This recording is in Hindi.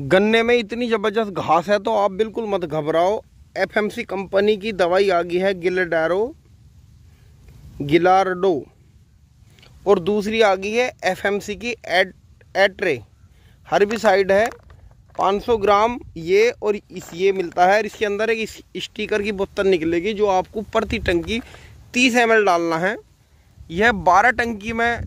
गन्ने में इतनी ज़बरदस्त घास है तो आप बिल्कुल मत घबराओ एफएमसी कंपनी की दवाई आ गई है गिलडारो गिलारडो और दूसरी आ गई है एफएमसी की एट एट्रे हर्बिसाइड है 500 ग्राम ये और इस ये मिलता है और इसके अंदर एक स्टीकर की बोतल निकलेगी जो आपको प्रति टंकी 30 एम डालना है यह 12 टंकी में